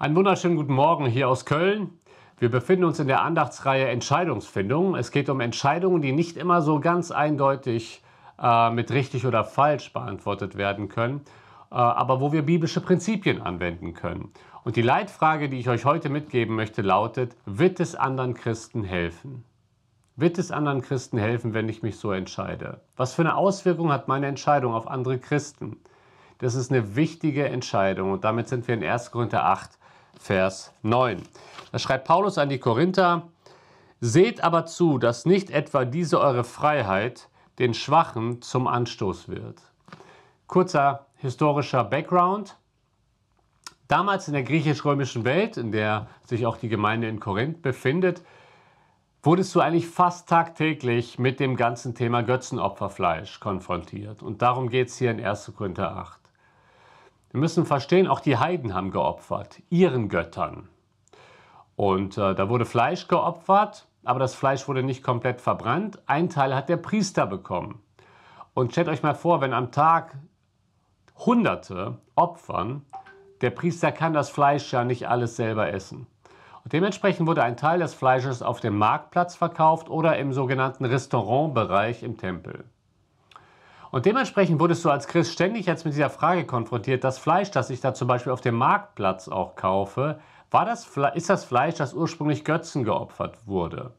Einen wunderschönen guten Morgen hier aus Köln. Wir befinden uns in der Andachtsreihe Entscheidungsfindung. Es geht um Entscheidungen, die nicht immer so ganz eindeutig äh, mit richtig oder falsch beantwortet werden können, äh, aber wo wir biblische Prinzipien anwenden können. Und die Leitfrage, die ich euch heute mitgeben möchte, lautet, wird es anderen Christen helfen? Wird es anderen Christen helfen, wenn ich mich so entscheide? Was für eine Auswirkung hat meine Entscheidung auf andere Christen? Das ist eine wichtige Entscheidung und damit sind wir in 1. Korinther 8 Vers 9. Da schreibt Paulus an die Korinther, Seht aber zu, dass nicht etwa diese eure Freiheit den Schwachen zum Anstoß wird. Kurzer historischer Background. Damals in der griechisch-römischen Welt, in der sich auch die Gemeinde in Korinth befindet, wurdest du eigentlich fast tagtäglich mit dem ganzen Thema Götzenopferfleisch konfrontiert. Und darum geht es hier in 1. Korinther 8. Wir müssen verstehen, auch die Heiden haben geopfert, ihren Göttern. Und äh, da wurde Fleisch geopfert, aber das Fleisch wurde nicht komplett verbrannt. Ein Teil hat der Priester bekommen. Und stellt euch mal vor, wenn am Tag Hunderte opfern, der Priester kann das Fleisch ja nicht alles selber essen. Und dementsprechend wurde ein Teil des Fleisches auf dem Marktplatz verkauft oder im sogenannten Restaurantbereich im Tempel. Und dementsprechend wurdest du als Christ ständig jetzt mit dieser Frage konfrontiert, das Fleisch, das ich da zum Beispiel auf dem Marktplatz auch kaufe, war das, ist das Fleisch, das ursprünglich Götzen geopfert wurde?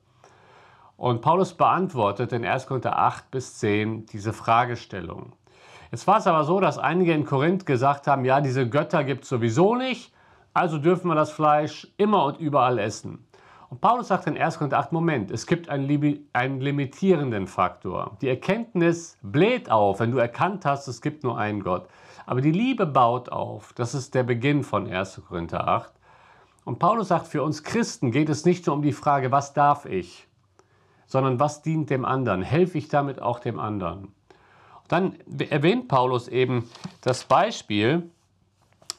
Und Paulus beantwortet in 1. Korinther 8 bis 10 diese Fragestellung. Jetzt war es aber so, dass einige in Korinth gesagt haben, ja, diese Götter gibt es sowieso nicht, also dürfen wir das Fleisch immer und überall essen. Und Paulus sagt in 1. Korinther 8, Moment, es gibt einen, einen limitierenden Faktor. Die Erkenntnis bläht auf, wenn du erkannt hast, es gibt nur einen Gott. Aber die Liebe baut auf. Das ist der Beginn von 1. Korinther 8. Und Paulus sagt, für uns Christen geht es nicht nur um die Frage, was darf ich, sondern was dient dem anderen? Helfe ich damit auch dem anderen? Dann erwähnt Paulus eben das Beispiel,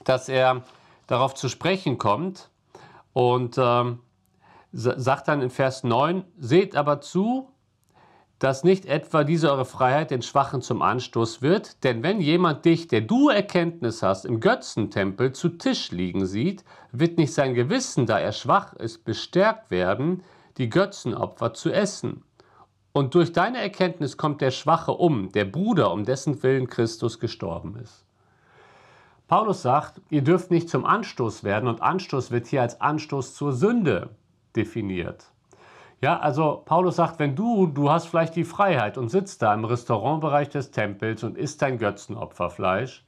dass er darauf zu sprechen kommt und ähm, sagt dann in Vers 9, seht aber zu, dass nicht etwa diese eure Freiheit den Schwachen zum Anstoß wird, denn wenn jemand dich, der du Erkenntnis hast, im Götzentempel zu Tisch liegen sieht, wird nicht sein Gewissen, da er schwach ist, bestärkt werden, die Götzenopfer zu essen. Und durch deine Erkenntnis kommt der Schwache um, der Bruder, um dessen Willen Christus gestorben ist. Paulus sagt, ihr dürft nicht zum Anstoß werden und Anstoß wird hier als Anstoß zur Sünde definiert. Ja, also Paulus sagt, wenn du, du hast vielleicht die Freiheit und sitzt da im Restaurantbereich des Tempels und isst dein Götzenopferfleisch,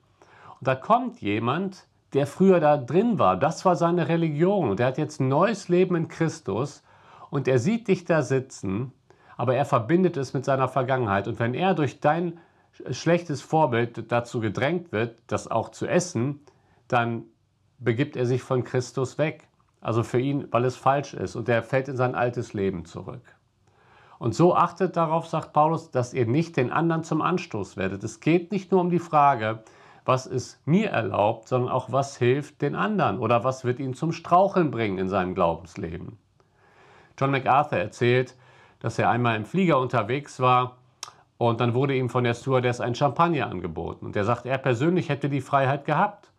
und da kommt jemand, der früher da drin war, das war seine Religion, und der hat jetzt ein neues Leben in Christus, und er sieht dich da sitzen, aber er verbindet es mit seiner Vergangenheit. Und wenn er durch dein schlechtes Vorbild dazu gedrängt wird, das auch zu essen, dann begibt er sich von Christus weg. Also für ihn, weil es falsch ist und er fällt in sein altes Leben zurück. Und so achtet darauf, sagt Paulus, dass ihr nicht den anderen zum Anstoß werdet. Es geht nicht nur um die Frage, was es mir erlaubt, sondern auch was hilft den anderen oder was wird ihn zum Straucheln bringen in seinem Glaubensleben. John MacArthur erzählt, dass er einmal im Flieger unterwegs war und dann wurde ihm von der Stewardess ein Champagner angeboten. Und er sagt, er persönlich hätte die Freiheit gehabt,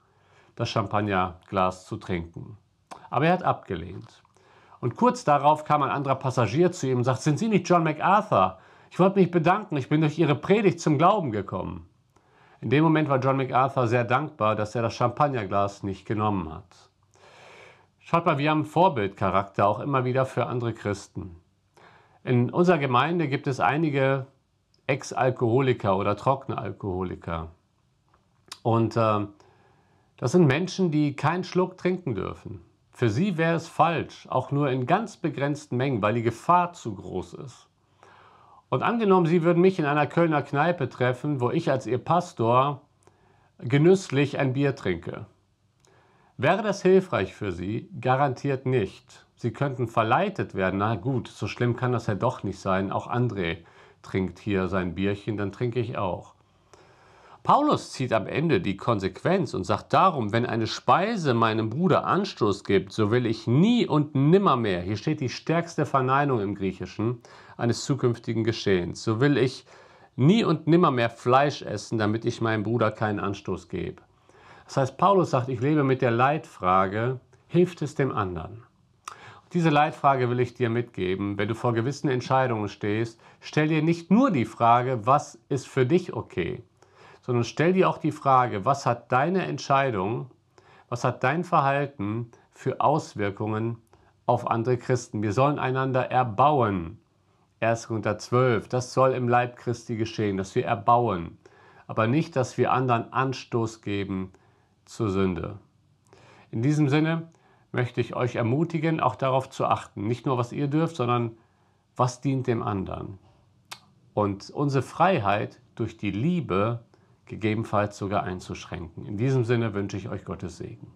das Champagnerglas zu trinken aber er hat abgelehnt. Und kurz darauf kam ein anderer Passagier zu ihm und sagt, sind Sie nicht John MacArthur? Ich wollte mich bedanken, ich bin durch Ihre Predigt zum Glauben gekommen. In dem Moment war John MacArthur sehr dankbar, dass er das Champagnerglas nicht genommen hat. Schaut mal, wir haben Vorbildcharakter auch immer wieder für andere Christen. In unserer Gemeinde gibt es einige Ex-Alkoholiker oder trockene Alkoholiker. Und äh, das sind Menschen, die keinen Schluck trinken dürfen. Für sie wäre es falsch, auch nur in ganz begrenzten Mengen, weil die Gefahr zu groß ist. Und angenommen, sie würden mich in einer Kölner Kneipe treffen, wo ich als ihr Pastor genüsslich ein Bier trinke. Wäre das hilfreich für sie? Garantiert nicht. Sie könnten verleitet werden, na gut, so schlimm kann das ja doch nicht sein, auch André trinkt hier sein Bierchen, dann trinke ich auch. Paulus zieht am Ende die Konsequenz und sagt darum, wenn eine Speise meinem Bruder Anstoß gibt, so will ich nie und nimmermehr, hier steht die stärkste Verneinung im Griechischen eines zukünftigen Geschehens, so will ich nie und nimmermehr Fleisch essen, damit ich meinem Bruder keinen Anstoß gebe. Das heißt, Paulus sagt, ich lebe mit der Leitfrage, hilft es dem anderen? Diese Leitfrage will ich dir mitgeben. Wenn du vor gewissen Entscheidungen stehst, stell dir nicht nur die Frage, was ist für dich okay, sondern stell dir auch die Frage, was hat deine Entscheidung, was hat dein Verhalten für Auswirkungen auf andere Christen? Wir sollen einander erbauen. 1. Korinther 12, das soll im Leib Christi geschehen, dass wir erbauen, aber nicht, dass wir anderen Anstoß geben zur Sünde. In diesem Sinne möchte ich euch ermutigen, auch darauf zu achten, nicht nur was ihr dürft, sondern was dient dem anderen. Und unsere Freiheit durch die Liebe gegebenenfalls sogar einzuschränken. In diesem Sinne wünsche ich euch Gottes Segen.